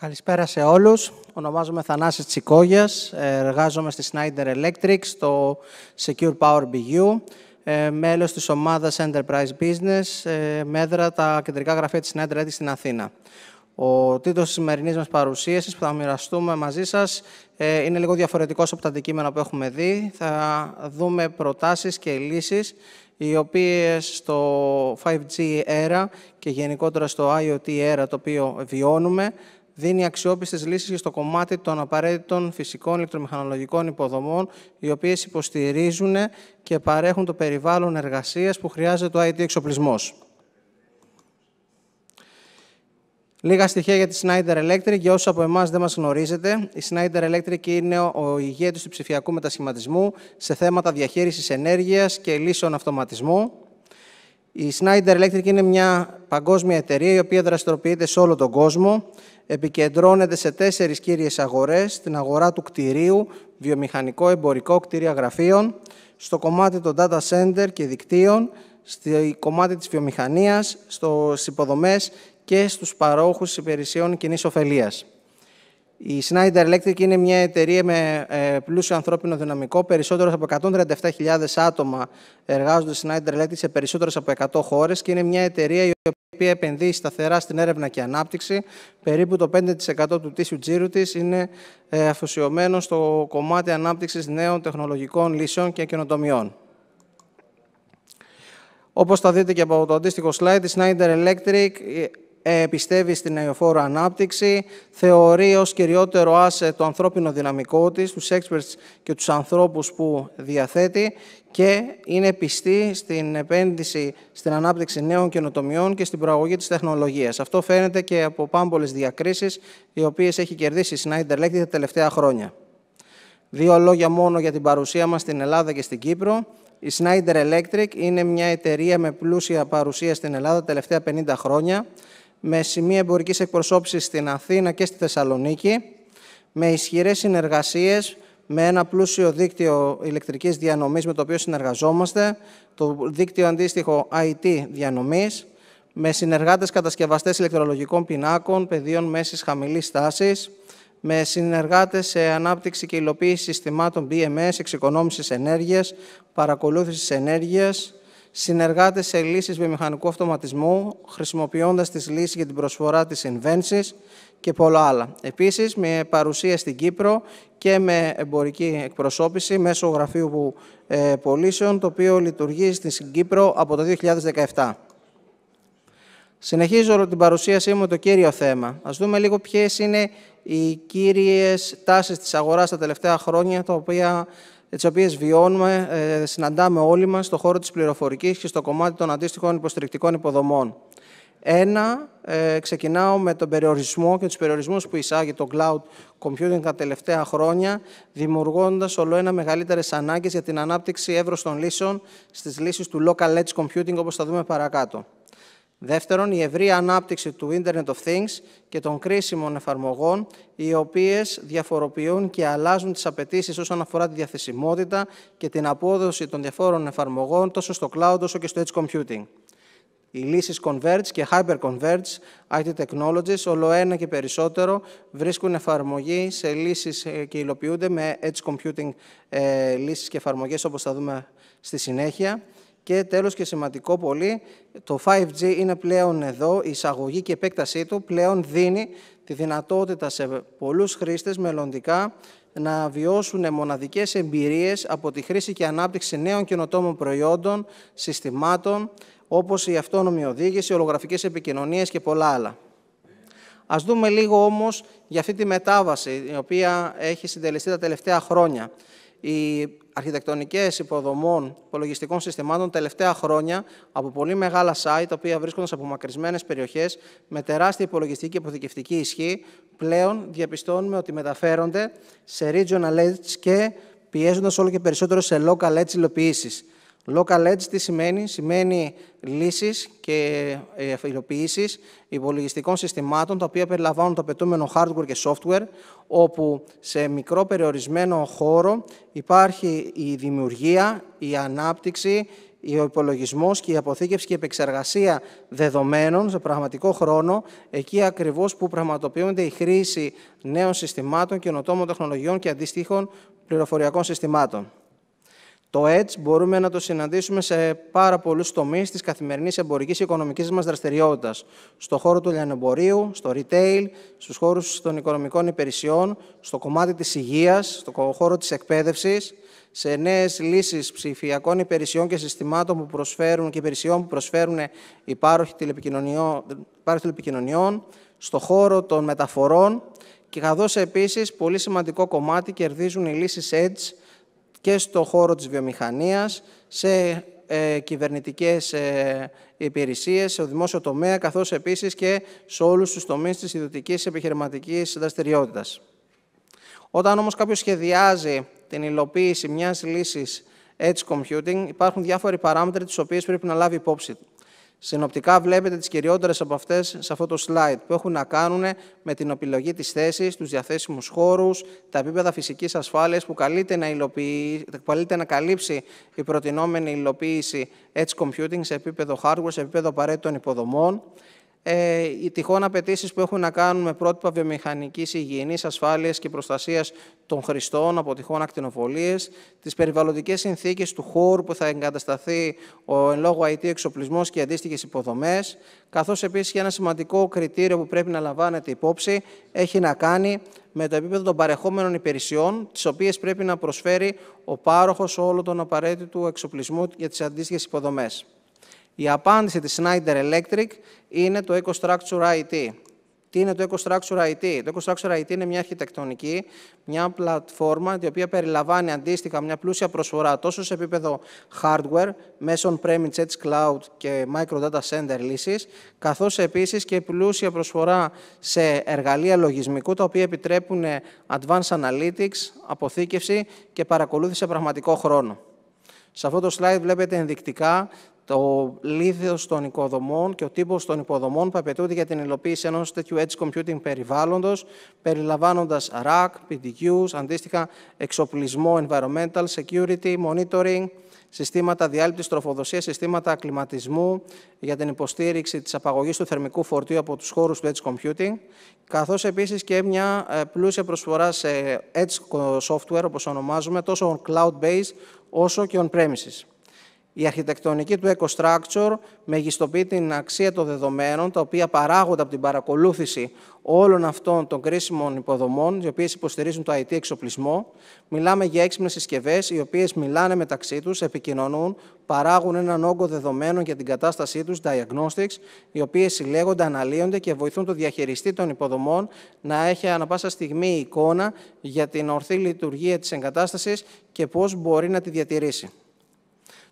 Καλησπέρα σε όλους. Ονομάζομαι Θανάσης Τσικόγιας. Ε, εργάζομαι στη Schneider Electric, στο Secure Power BU, ε, μέλος της ομάδας Enterprise Business, ε, με τα κεντρικά γραφεία της Schneider Electric στην Αθήνα. Ο τίτλος της σημερινής μας παρουσίασης που θα μοιραστούμε μαζί σας είναι λίγο διαφορετικός από τα αντικείμενα που έχουμε δει. Θα δούμε προτάσεις και λύσεις οι οποίες στο 5G era και γενικότερα στο IoT era το οποίο βιώνουμε δίνει αξιόπιστες λύσεις στο κομμάτι των απαραίτητων φυσικών ηλεκτρομηχανολογικών υποδομών, οι οποίες υποστηρίζουν και παρέχουν το περιβάλλον εργασίας που χρειάζεται ο IT εξοπλισμός. Λίγα στοιχεία για τη Schneider Electric. Για όσους από εμάς δεν μας γνωρίζετε, η Schneider Electric είναι ο ηγέτης του ψηφιακού μετασχηματισμού σε θέματα διαχείρισης ενέργειας και λύσεων αυτοματισμού. Η Schneider Electric είναι μια παγκόσμια εταιρεία η οποία δραστηριοποιείται σε όλο τον κόσμο επικεντρώνεται σε τέσσερις κύριες αγορές, την αγορά του κτηρίου, βιομηχανικό, εμπορικό, κτίρια γραφείων, στο κομμάτι των data center και δικτύων, στο κομμάτι της βιομηχανίας, στις υποδομές και στους παρόχους υπηρεσιών κοινής ωφελίας. Η Schneider Electric είναι μια εταιρεία με ε, πλούσιο ανθρώπινο δυναμικό. Περισσότερος από 137.000 άτομα εργάζονται στη Schneider Electric σε περισσότερες από 100 χώρες και είναι μια εταιρεία η οποία επενδύει σταθερά στην έρευνα και ανάπτυξη. Περίπου το 5% του τίσιου τζίρου της είναι ε, αφοσιωμένο στο κομμάτι ανάπτυξης νέων τεχνολογικών λύσεων και καινοτομιών. Όπως θα δείτε και από το αντίστοιχο slide, η Schneider Electric ε, ε, πιστεύει στην αεφόρο ανάπτυξη, θεωρεί ως κυριότερο άσε το ανθρώπινο δυναμικό της, τους experts και τους ανθρώπους που διαθέτει και είναι πιστή στην επένδυση στην ανάπτυξη νέων καινοτομιών και στην προαγωγή της τεχνολογίας. Αυτό φαίνεται και από πάμπολες διακρίσεις, οι οποίες έχει κερδίσει η Snyder Electric τα τελευταία χρόνια. Δύο λόγια μόνο για την παρουσία μας στην Ελλάδα και στην Κύπρο. Η Snyder Electric είναι μια εταιρεία με πλούσια παρουσία στην Ελλάδα τα τελευταία 50 χρόνια με σημεία εμπορικής εκπροσώπησης στην Αθήνα και στη Θεσσαλονίκη, με ισχυρές συνεργασίες, με ένα πλούσιο δίκτυο ηλεκτρικής διανομής με το οποίο συνεργαζόμαστε, το δίκτυο αντίστοιχο IT διανομής, με συνεργάτες κατασκευαστές ηλεκτρολογικών πινάκων, πεδίων μέσης χαμηλής τάσης, με συνεργάτες σε ανάπτυξη και υλοποίηση συστημάτων BMS, εξοικονόμησης ενέργειας, παρακολούθησης ενέργειας, συνεργάτες σε λύσεις βιομηχανικού αυτοματισμού, χρησιμοποιώντας τις λύσεις για την προσφορά της Invensys και πολλά άλλα. Επίσης, με παρουσία στην Κύπρο και με εμπορική εκπροσώπηση μέσω γραφείου που, ε, πωλήσεων, το οποίο λειτουργεί στην Κύπρο από το 2017. Συνεχίζω την παρουσίασή μου το κύριο θέμα. Ας δούμε λίγο ποιες είναι οι κύριες τάσεις της αγοράς τα τελευταία χρόνια, τα οποία τις οποίες βιώνουμε, ε, συναντάμε όλοι μας στον χώρο της πληροφορικής και στο κομμάτι των αντίστοιχων υποστηρικτικών υποδομών. Ένα, ε, ξεκινάω με τον περιορισμό και τους περιορισμούς που εισάγει το cloud computing τα τελευταία χρόνια, δημιουργώντας όλο ένα μεγαλύτερες ανάγκες για την ανάπτυξη εύρωστων λύσεων στις λύσεις του local edge computing, όπως θα δούμε παρακάτω. Δεύτερον, η ευρεία ανάπτυξη του Internet of Things και των κρίσιμων εφαρμογών, οι οποίες διαφοροποιούν και αλλάζουν τις απαιτήσεις όσον αφορά τη διαθεσιμότητα και την απόδοση των διαφόρων εφαρμογών τόσο στο cloud όσο και στο edge computing. Οι λύσεις Converge και Hyper-Converge IT Technologies όλο ένα και περισσότερο βρίσκουν εφαρμογή σε λύσεις ε, και υλοποιούνται με Edge Computing ε, λύσεις και εφαρμογές όπως θα δούμε στη συνέχεια. Και τέλος και σημαντικό πολύ, το 5G είναι πλέον εδώ, η εισαγωγή και η επέκτασή του πλέον δίνει τη δυνατότητα σε πολλούς χρήστες μελλοντικά να βιώσουν μοναδικές εμπειρίες από τη χρήση και ανάπτυξη νέων καινοτόμων προϊόντων, συστημάτων, όπως η αυτόνομη οδήγηση, ολογραφικές επικοινωνίες και πολλά άλλα. Ας δούμε λίγο όμως για αυτή τη μετάβαση, η οποία έχει συντελεστεί τα τελευταία χρόνια. Η αρχιτεκτονικές υποδομών υπολογιστικών συστημάτων τελευταία χρόνια από πολύ μεγάλα site, τα οποία βρίσκονται σε απομακρυσμένες περιοχές με τεράστια υπολογιστική και αποθηκευτική ισχύ, πλέον διαπιστώνουμε ότι μεταφέρονται σε regional edge και πιέζοντας όλο και περισσότερο σε local edge Local Edge τι σημαίνει, σημαίνει λύσεις και ε, υλοποιήσεις υπολογιστικών συστημάτων τα οποία περιλαμβάνουν το απαιτούμενο hardware και software όπου σε μικρό περιορισμένο χώρο υπάρχει η δημιουργία, η ανάπτυξη, ο υπολογισμός και η αποθήκευση και η επεξεργασία δεδομένων σε πραγματικό χρόνο, εκεί ακριβώς που πραγματοποιούνται η χρήση νέων συστημάτων, καινοτόμων τεχνολογιών και αντίστοιχων πληροφοριακών συστημάτων. Το edge μπορούμε να το συναντήσουμε σε πάρα πολλούς τομείς της καθημερινής εμπορικής και οικονομικής μας δραστηριότητας. Στον χώρο του λιανεμπορίου, στο retail, στους χώρους των οικονομικών υπηρεσιών, στο κομμάτι της υγείας, στον χώρο της εκπαίδευσης, σε νέες λύσεις ψηφιακών υπηρεσιών και συστημάτων που προσφέρουν και υπηρεσιών που προσφέρουν οι τηλεπικοινωνιών, τηλεπικοινωνιών στον χώρο των μεταφορών και καθώ επίσης πολύ σημαντικό κομμάτι κερδίζουν οι λύσεις edge και στο χώρο της βιομηχανίας, σε ε, κυβερνητικές ε, υπηρεσίες, στο δημόσιο τομέα, καθώς επίσης και σε όλους τους τομείς της ιδιωτικής επιχειρηματικής δραστηριότητας. Όταν όμως κάποιος σχεδιάζει την υλοποίηση μιας λύσης edge computing, υπάρχουν διάφοροι παράμετροι τι οποίες πρέπει να λάβει υπόψη του. Συνοπτικά βλέπετε τις κυριότερες από αυτές σε αυτό το slide που έχουν να κάνουν με την επιλογή της θέσης, τους διαθέσιμους χώρους, τα επίπεδα φυσικής ασφάλειας που καλείται να, καλείται να καλύψει η προτινόμενη υλοποίηση edge computing σε επίπεδο hardware, σε επίπεδο απαραίτητων υποδομών, ε, οι τυχόν απαιτήσεις που έχουν να κάνουν με πρότυπα βιομηχανικής υγιεινής, ασφάλειας και προστασίας των χρηστών από τυχόν ακτινοβολίες, τις περιβαλλοντικές συνθήκες του χώρου που θα εγκατασταθεί ο εν λόγω IT εξοπλισμός και αντίστοιχες υποδομές, καθώς επίσης και ένα σημαντικό κριτήριο που πρέπει να λαμβάνεται υπόψη έχει να κάνει με το επίπεδο των παρεχόμενων υπηρεσιών, τις οποίες πρέπει να προσφέρει ο πάροχος όλο τον απαραίτητο εξοπλισμού για τις αντίστοιχες υποδομές. Η απάντηση της Schneider Electric είναι το EcoStructure IT. Τι είναι το EcoStructure IT. Το EcoStructure IT είναι μια αρχιτεκτονική, μια πλατφόρμα η οποία περιλαμβάνει αντίστοιχα μια πλούσια προσφορά τόσο σε επίπεδο hardware, μέσω on-premise edge cloud και micro data center λύσεις, καθώς επίσης και πλούσια προσφορά σε εργαλεία λογισμικού τα οποία επιτρέπουν advanced analytics, αποθήκευση και παρακολούθηση σε πραγματικό χρόνο. Σε αυτό το slide βλέπετε ενδεικτικά το λίθο των οικοδομών και ο τύπο των υποδομών που απαιτούνται για την υλοποίηση ενός τέτοιου edge computing περιβάλλοντος, περιλαμβάνοντας rack, PDQs, αντίστοιχα εξοπλισμό environmental security, monitoring, συστήματα διάλειπτης τροφοδοσίας, συστήματα κλιματισμού για την υποστήριξη της απαγωγής του θερμικού φορτίου από τους χώρους του Edge Computing, καθώς επίσης και μια ε, πλούσια προσφορά σε Edge Software, όπως ονομάζουμε, τόσο on cloud-based όσο και on-premises. Η αρχιτεκτονική του EcoStructure μεγιστοποιεί την αξία των δεδομένων, τα οποία παράγονται από την παρακολούθηση όλων αυτών των κρίσιμων υποδομών, οι οποίες υποστηρίζουν το IT εξοπλισμό. Μιλάμε για έξυπνες συσκευές οι οποίες μιλάνε μεταξύ τους, επικοινωνούν, παράγουν έναν όγκο δεδομένων για την κατάστασή τους, diagnostics, οι οποίες συλλέγονται, αναλύονται και βοηθούν το διαχειριστή των υποδομών να έχει ανα πάσα στιγμή εικόνα για την ορθή λειτουργία της εγκατάστασης και πώς μπορεί να τη διατηρήσει.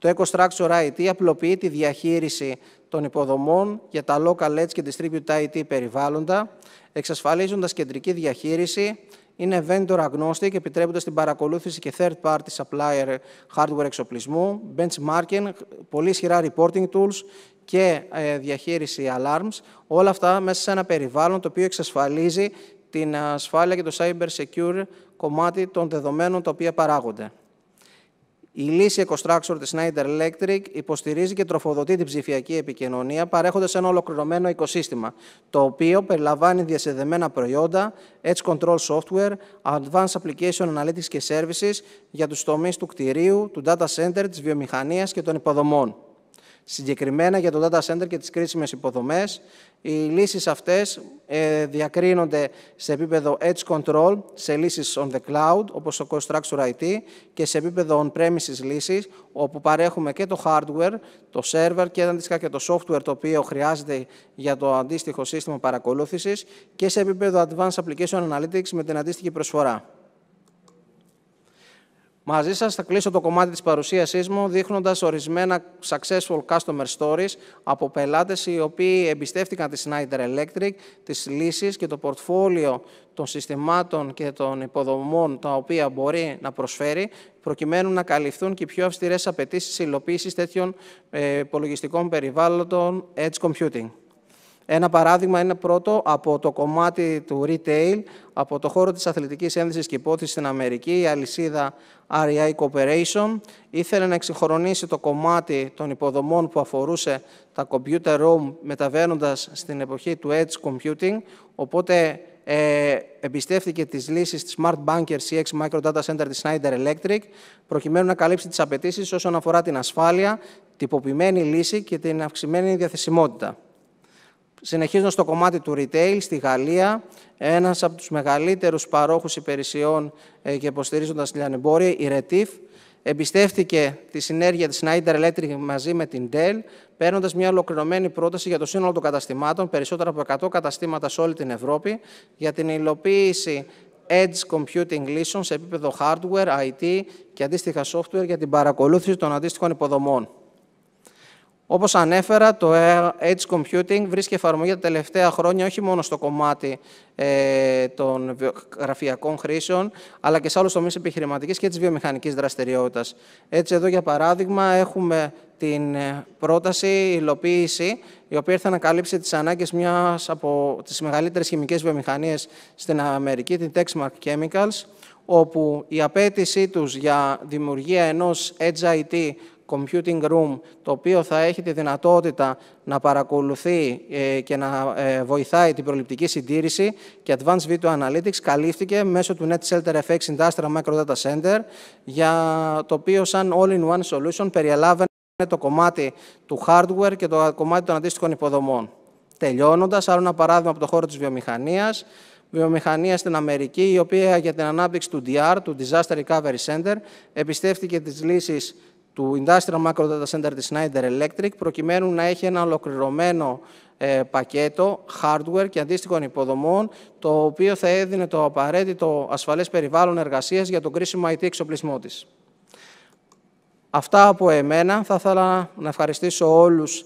Το EcoStructure IT απλοποιεί τη διαχείριση των υποδομών για τα local edge και distributed IT περιβάλλοντα, εξασφαλίζοντας κεντρική διαχείριση, είναι vendor agnostic, επιτρέποντας την παρακολούθηση και third party supplier hardware εξοπλισμού, benchmarking, πολύ ισχυρά reporting tools και ε, διαχείριση alarms. Όλα αυτά μέσα σε ένα περιβάλλον το οποίο εξασφαλίζει την ασφάλεια και το cyber secure κομμάτι των δεδομένων τα οποία παράγονται. Η λύση EcoStructure της Schneider Electric υποστηρίζει και τροφοδοτεί την ψηφιακή επικοινωνία παρέχοντας ένα ολοκληρωμένο οικοσύστημα, το οποίο περιλαμβάνει διασυνδεμένα προϊόντα, Edge Control Software, Advanced Application Analytics και Services για τους τομείς του κτηρίου, του Data Center, της βιομηχανίας και των υποδομών. Συγκεκριμένα για το data center και τις κρίσιμες υποδομές, οι λύσεις αυτές ε, διακρίνονται σε επίπεδο edge control, σε λύσεις on the cloud, όπως το structure IT, και σε επίπεδο on-premises λύσεις, όπου παρέχουμε και το hardware, το server και αντίστοιχα και το software το οποίο χρειάζεται για το αντίστοιχο σύστημα παρακολούθησης και σε επίπεδο advanced application analytics με την αντίστοιχη προσφορά. Μαζί σας θα κλείσω το κομμάτι της παρουσίασής μου δείχνοντας ορισμένα successful customer stories από πελάτες οι οποίοι εμπιστεύτηκαν τη Schneider Electric, τις λύσεις και το πορτφόλιο των συστημάτων και των υποδομών τα οποία μπορεί να προσφέρει προκειμένου να καλυφθούν και οι πιο αυστηρές απαιτήσεις υλοποίησης τέτοιων ε, υπολογιστικών περιβάλλοντων edge computing. Ένα παράδειγμα είναι πρώτο από το κομμάτι του retail, από το χώρο της αθλητικής ένδυσης και υπόθεσης στην Αμερική, η αλυσίδα REI Corporation ήθελε να εξυγχρονίσει το κομμάτι των υποδομών που αφορούσε τα computer room μεταβαίνοντας στην εποχή του edge computing, οπότε ε, εμπιστεύτηκε τις λύσεις της Smart Banker CX Micro Data Center της Schneider Electric προκειμένου να καλύψει τις απαιτήσεις όσον αφορά την ασφάλεια, τυποποιημένη λύση και την αυξημένη διαθεσιμότητα. Συνεχίζοντας το κομμάτι του retail, στη Γαλλία, ένας από τους μεγαλύτερους παρόχους υπηρεσιών ε, και υποστηρίζοντας λιανεμπόρια, η Retif, εμπιστεύτηκε τη συνέργεια της Schneider Electric μαζί με την Dell, παίρνοντας μια ολοκληρωμένη πρόταση για το σύνολο των καταστημάτων, περισσότερα από 100 καταστήματα σε όλη την Ευρώπη, για την υλοποίηση edge computing λύσεων σε επίπεδο hardware, IT και αντίστοιχα software για την παρακολούθηση των αντίστοιχων υποδομών. Όπως ανέφερα, το Edge Computing βρίσκει εφαρμογή τα τελευταία χρόνια όχι μόνο στο κομμάτι ε, των γραφειακών χρήσεων, αλλά και σε άλλους τομείς επιχειρηματικής και της βιομηχανικής δραστηριότητας. Έτσι, εδώ για παράδειγμα, έχουμε την ε, πρόταση υλοποίηση, η οποία ήρθε να καλύψει τις ανάγκες μιας από τις μεγαλύτερες χημικές βιομηχανίες στην Αμερική, την Texmark Chemicals, όπου η απέτησή τους για δημιουργία ενός Edge IT computing room, το οποίο θα έχει τη δυνατότητα να παρακολουθεί ε, και να ε, βοηθάει την προληπτική συντήρηση και Advanced Video Analytics καλύφθηκε μέσω του Shelter FX Industrial Micro Data Center, για το οποίο σαν all-in-one solution περιελάβαινε το κομμάτι του hardware και το κομμάτι των αντίστοιχων υποδομών. Τελειώνοντας, άλλο ένα παράδειγμα από το χώρο της βιομηχανίας. Βιομηχανία στην Αμερική, η οποία για την ανάπτυξη του DR, του Disaster Recovery Center, εμπιστεύτηκε τις λύσεις του Industrial Macro Data Center της Schneider Electric προκειμένου να έχει ένα ολοκληρωμένο ε, πακέτο hardware και αντίστοιχων υποδομών το οποίο θα έδινε το απαραίτητο ασφαλές περιβάλλον εργασίας για τον κρίσιμο IT εξοπλισμό της. Αυτά από εμένα. Θα ήθελα να ευχαριστήσω όλους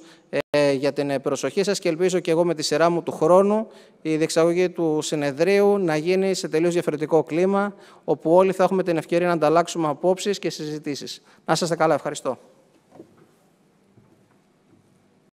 ε, για την ε, προσοχή σας και ελπίζω και εγώ με τη σειρά μου του χρόνου η διεξαγωγή του συνεδρίου να γίνει σε τελείως διαφορετικό κλίμα όπου όλοι θα έχουμε την ευκαιρία να ανταλλάξουμε απόψεις και συζητήσεις. Να είστε καλά. Ευχαριστώ.